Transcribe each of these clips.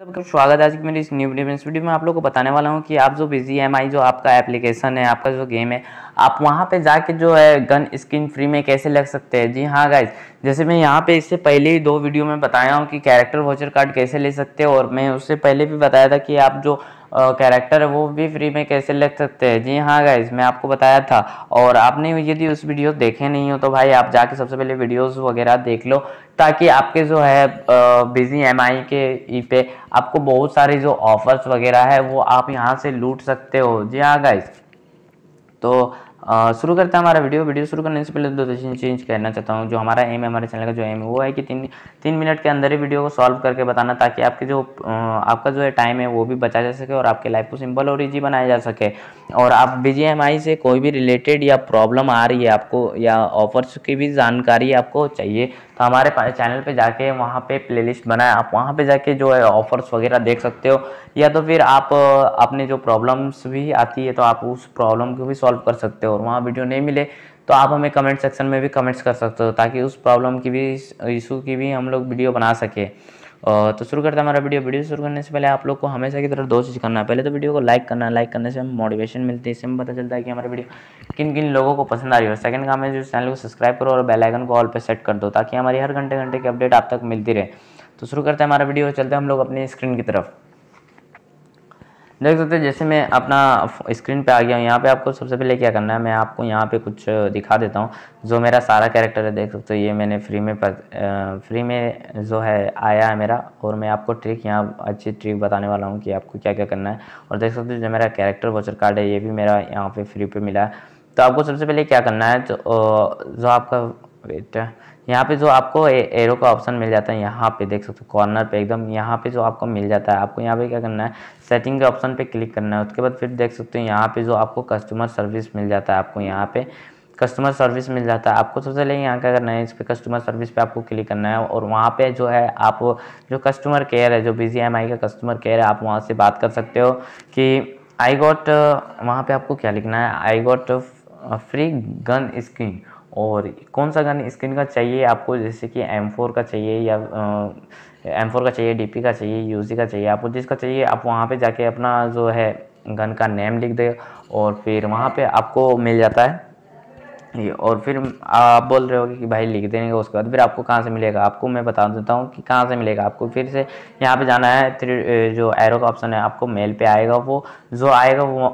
सबका मतलब स्वागत है आज की मेरी इस न्यू वीडियो में इस वीडियो में आप लोगों को बताने वाला हूँ कि आप जो बिजी एम आई जो आपका एप्लीकेशन है आपका जो गेम है आप वहाँ पे जाके जो है गन स्किन फ्री में कैसे लग सकते हैं जी हाँ गाइज जैसे मैं यहाँ पे इससे पहले ही दो वीडियो में बताया हूँ कि कैरेक्टर वॉचर कार्ड कैसे ले सकते हैं और मैं उससे पहले भी बताया था कि आप जो कैरेक्टर है वो भी फ्री में कैसे ले सकते हैं जी हाँ गाइज मैं आपको बताया था और आपने यदि उस वीडियो देखे नहीं हो तो भाई आप जाके सबसे पहले वीडियोस वगैरह देख लो ताकि आपके जो है बिजी एम आई के ई पे आपको बहुत सारे जो ऑफर्स वगैरह है वो आप यहाँ से लूट सकते हो जी हाँ गाइज तो शुरू करते हैं हमारा वीडियो वीडियो शुरू करने से पहले दो क्वेश्चन चेंज करना चाहता हूँ जो हमारा एम है हमारे चैनल का जो एम है वो है कि तीन तीन मिनट के अंदर ही वीडियो को सॉल्व करके बताना ताकि आपके जो आपका जो है टाइम है वो भी बचा जा सके और आपके लाइफ को सिंपल और ईजी बनाया जा सके और आप बी से कोई भी रिलेटेड या प्रॉब्लम आ रही है आपको या ऑफर्स की भी जानकारी आपको चाहिए तो हमारे चैनल पे जाके वहाँ पे प्लेलिस्ट बनाए आप वहाँ पे जाके जो है ऑफर्स वगैरह देख सकते हो या तो फिर आप अपने जो प्रॉब्लम्स भी आती है तो आप उस प्रॉब्लम को भी सॉल्व कर सकते हो और वहाँ वीडियो नहीं मिले तो आप हमें कमेंट सेक्शन में भी कमेंट्स कर सकते हो ताकि उस प्रॉब्लम की भी इशू की भी हम लोग वीडियो बना सकें तो शुरू करते हैं हमारा वीडियो वीडियो शुरू करने से पहले आप लोग को हमेशा की तरफ दो चीज़ करना है पहले तो वीडियो को लाइक करना है लाइक करने से हमें मोटिवेशन मिलती है इससे हमें पता चलता है कि हमारा वीडियो किन किन लोगों को पसंद आ रही है सेकंड काम है जो चैनल को सब्सक्राइब करो और बेलाइकन को ऑल पर सेट कर दो ताकि हमारी हर घंटे घंटे की अपडेट आप तक मिलती रहे तो शुरू करते हैं हमारा वीडियो चलते हैं हम लोग अपनी स्क्रीन की तरफ देख सकते हैं जैसे मैं अपना स्क्रीन पे आ गया हूँ यहाँ पे आपको सबसे पहले क्या करना है मैं आपको यहाँ पे कुछ दिखा देता हूँ जो मेरा सारा कैरेक्टर है देख सकते हो ये मैंने फ्री में पर, फ्री में जो है आया है मेरा और मैं आपको ट्रिक यहाँ अच्छी ट्रिक बताने वाला हूँ कि आपको क्या क्या करना है और देख सकते हो जो मेरा कैरेक्टर वोचर कार्ड है ये भी मेरा यहाँ पर फ्री पर मिला है तो आपको सबसे पहले क्या करना है तो जो आपका वेट यहाँ पे जो आपको ए, एरो का ऑप्शन मिल जाता है यहाँ पे देख सकते हो कॉर्नर पे एकदम यहाँ पे जो आपको मिल जाता है आपको यहाँ पे क्या करना है सेटिंग के ऑप्शन पे क्लिक करना है उसके बाद फिर देख सकते हो यहाँ पे जो आपको कस्टमर सर्विस मिल जाता है आपको यहाँ पे कस्टमर सर्विस मिल जाता है आपको सबसे पहले यहाँ क्या करना है इस पर कस्टमर सर्विस पे आपको क्लिक करना है और वहाँ पे जो है आप जो कस्टमर केयर है जो बी का कस्टमर केयर है आप वहाँ से बात कर सकते हो कि आई गॉट वहाँ पे आपको क्या लिखना है I got free gun screen और कौन सा गन स्किन का चाहिए आपको जैसे कि एम फोर का चाहिए या एम फोर का चाहिए डी पी का चाहिए यू जी का चाहिए आपको जिसका चाहिए आप वहाँ पे जाके अपना जो है गन का नेम लिख दे और फिर वहाँ पे आपको मिल जाता है ये और फिर आप बोल रहे हो कि भाई लिख देंगे उसके बाद फिर आपको कहाँ से मिलेगा आपको मैं बता देता हूँ कि कहाँ से मिलेगा आपको फिर से यहाँ पे जाना है फिर जो एरो का ऑप्शन है आपको मेल पे आएगा वो जो आएगा वो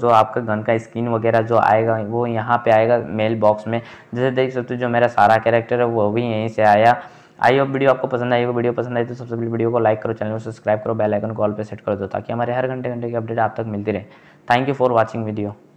जो आपका गन का स्क्रीन वगैरह जो आएगा वो यहाँ पे आएगा मेल बॉक्स में जैसे देख सकते हो जो मेरा सारा कैरेक्टर है वो भी यहीं से आया आई हो वीडियो आपको पसंद आई हो वीडियो पसंद आई तो सबसे पहले वीडियो को लाइक करो चैनल को सब्सक्राइब करो बेल आइकन कॉल पे सेट कर दो ताकि हमारे हर घंटे घंटे की अपडेट आप तक मिलती रहे thank you for watching video